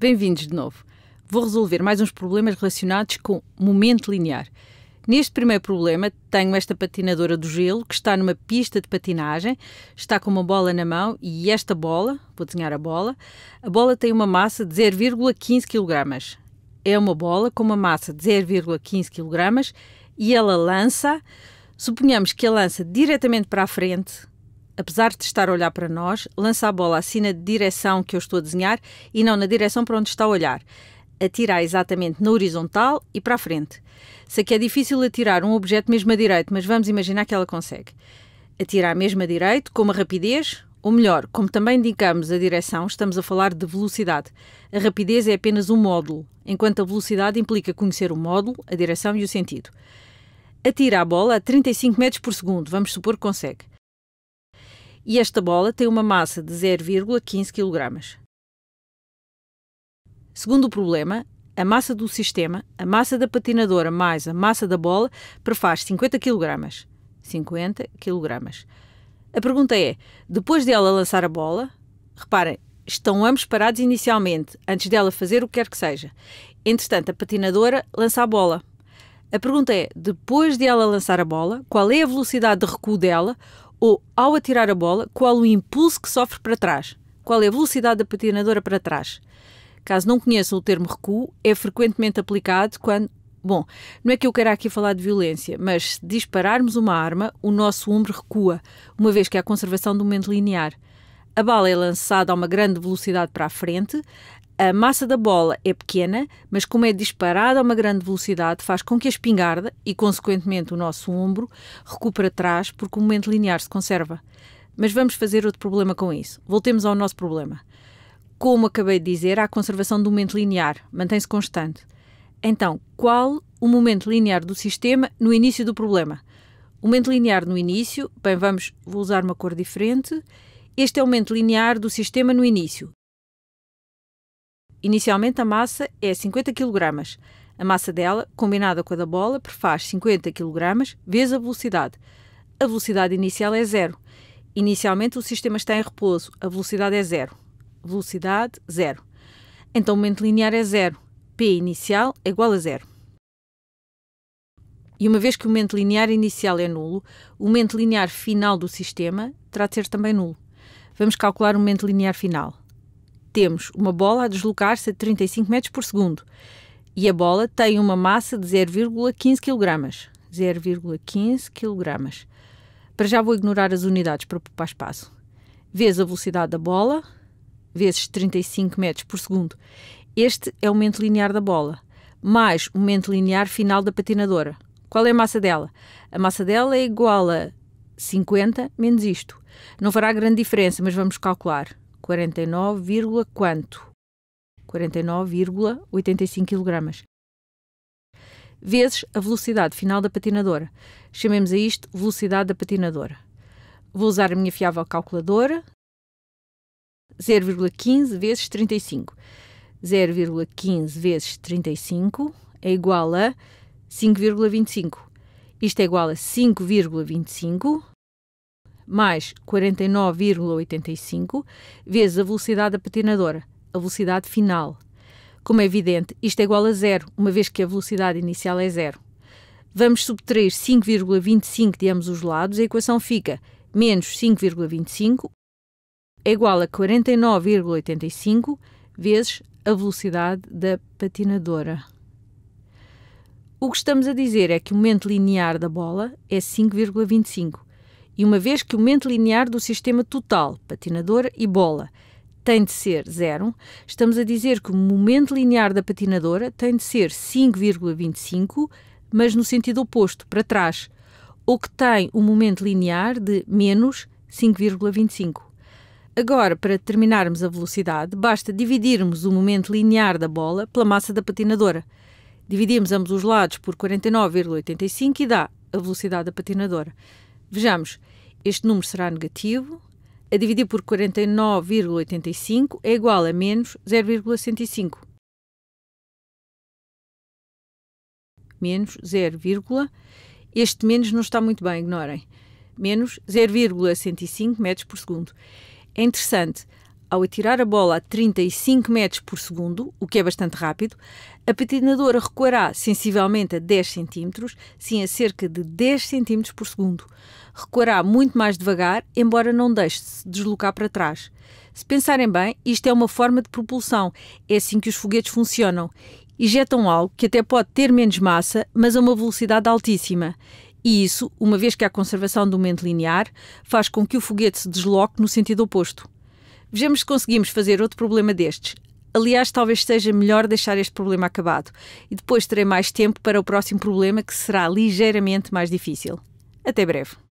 Bem-vindos de novo. Vou resolver mais uns problemas relacionados com momento linear. Neste primeiro problema, tenho esta patinadora do gelo que está numa pista de patinagem, está com uma bola na mão e esta bola, vou desenhar a bola, a bola tem uma massa de 0,15 kg. É uma bola com uma massa de 0,15 kg e ela lança, suponhamos que a lança diretamente para a frente, apesar de estar a olhar para nós, lança a bola assim na direção que eu estou a desenhar e não na direção para onde está a olhar. Atira exatamente na horizontal e para a frente. Sei que é difícil atirar um objeto mesmo a direito, mas vamos imaginar que ela consegue. Atira mesmo a direito, com uma rapidez, ou melhor, como também indicamos a direção, estamos a falar de velocidade. A rapidez é apenas um módulo, enquanto a velocidade implica conhecer o módulo, a direção e o sentido. Atira a bola a 35 metros por segundo, vamos supor que consegue e esta bola tem uma massa de 0,15 kg. Segundo o problema, a massa do sistema, a massa da patinadora mais a massa da bola, prefaz 50 kg. 50 kg. A pergunta é: depois dela lançar a bola, reparem, estão ambos parados inicialmente, antes dela fazer o que quer que seja. Entretanto, a patinadora lança a bola. A pergunta é: depois de ela lançar a bola, qual é a velocidade de recuo dela ou, ao atirar a bola, qual o impulso que sofre para trás, qual é a velocidade da patinadora para trás. Caso não conheçam o termo recuo, é frequentemente aplicado quando. Bom, não é que eu queira aqui falar de violência, mas se dispararmos uma arma, o nosso ombro recua, uma vez que há a conservação do momento linear. A bala é lançada a uma grande velocidade para a frente, a massa da bola é pequena, mas como é disparada a uma grande velocidade, faz com que a espingarda e, consequentemente, o nosso ombro recupere atrás porque o momento linear se conserva. Mas vamos fazer outro problema com isso. Voltemos ao nosso problema. Como acabei de dizer, há a conservação do momento linear, mantém-se constante. Então, qual o momento linear do sistema no início do problema? O momento linear no início, bem, vamos, vou usar uma cor diferente. Este é o momento linear do sistema no início. Inicialmente a massa é 50 kg. A massa dela, combinada com a da bola, prefaz 50 kg vezes a velocidade. A velocidade inicial é zero. Inicialmente o sistema está em repouso, a velocidade é zero. Velocidade, zero. Então o momento linear é zero. P inicial é igual a zero. E uma vez que o momento linear inicial é nulo, o momento linear final do sistema terá de ser também nulo. Vamos calcular o momento linear final temos uma bola a deslocar-se a 35 metros por segundo e a bola tem uma massa de 0,15 kg. 0,15 kg. Para já vou ignorar as unidades para poupar espaço. Vês a velocidade da bola, vezes 35 metros por segundo. Este é o momento linear da bola, mais o momento linear final da patinadora. Qual é a massa dela? A massa dela é igual a 50 menos isto. Não fará grande diferença, mas vamos calcular. 49, quanto? 49,85 kg. Vezes a velocidade final da patinadora. Chamemos a isto velocidade da patinadora. Vou usar a minha fiável calculadora. 0,15 vezes 35. 0,15 vezes 35 é igual a 5,25. Isto é igual a 5,25 mais 49,85 vezes a velocidade da patinadora, a velocidade final. Como é evidente, isto é igual a zero, uma vez que a velocidade inicial é zero. Vamos subtrair 5,25 de ambos os lados, a equação fica menos 5,25 é igual a 49,85 vezes a velocidade da patinadora. O que estamos a dizer é que o momento linear da bola é 5,25 e uma vez que o momento linear do sistema total, patinador e bola, tem de ser zero, estamos a dizer que o momento linear da patinadora tem de ser 5,25, mas no sentido oposto, para trás, ou que tem um momento linear de menos 5,25. Agora, para determinarmos a velocidade, basta dividirmos o momento linear da bola pela massa da patinadora. Dividimos ambos os lados por 49,85 e dá a velocidade da patinadora. Vejamos, este número será negativo, a dividir por 49,85 é igual a menos 0,105. Menos 0, este menos não está muito bem, ignorem. Menos 0,105 metros por segundo. É interessante ao atirar a bola a 35 metros por segundo, o que é bastante rápido, a patinadora recuará sensivelmente a 10 centímetros, sim, a cerca de 10 centímetros por segundo. Recuará muito mais devagar, embora não deixe-se deslocar para trás. Se pensarem bem, isto é uma forma de propulsão. É assim que os foguetes funcionam. Injetam algo que até pode ter menos massa, mas a uma velocidade altíssima. E isso, uma vez que há conservação do momento linear, faz com que o foguete se desloque no sentido oposto. Vejamos se conseguimos fazer outro problema destes. Aliás, talvez seja melhor deixar este problema acabado e depois terei mais tempo para o próximo problema que será ligeiramente mais difícil. Até breve.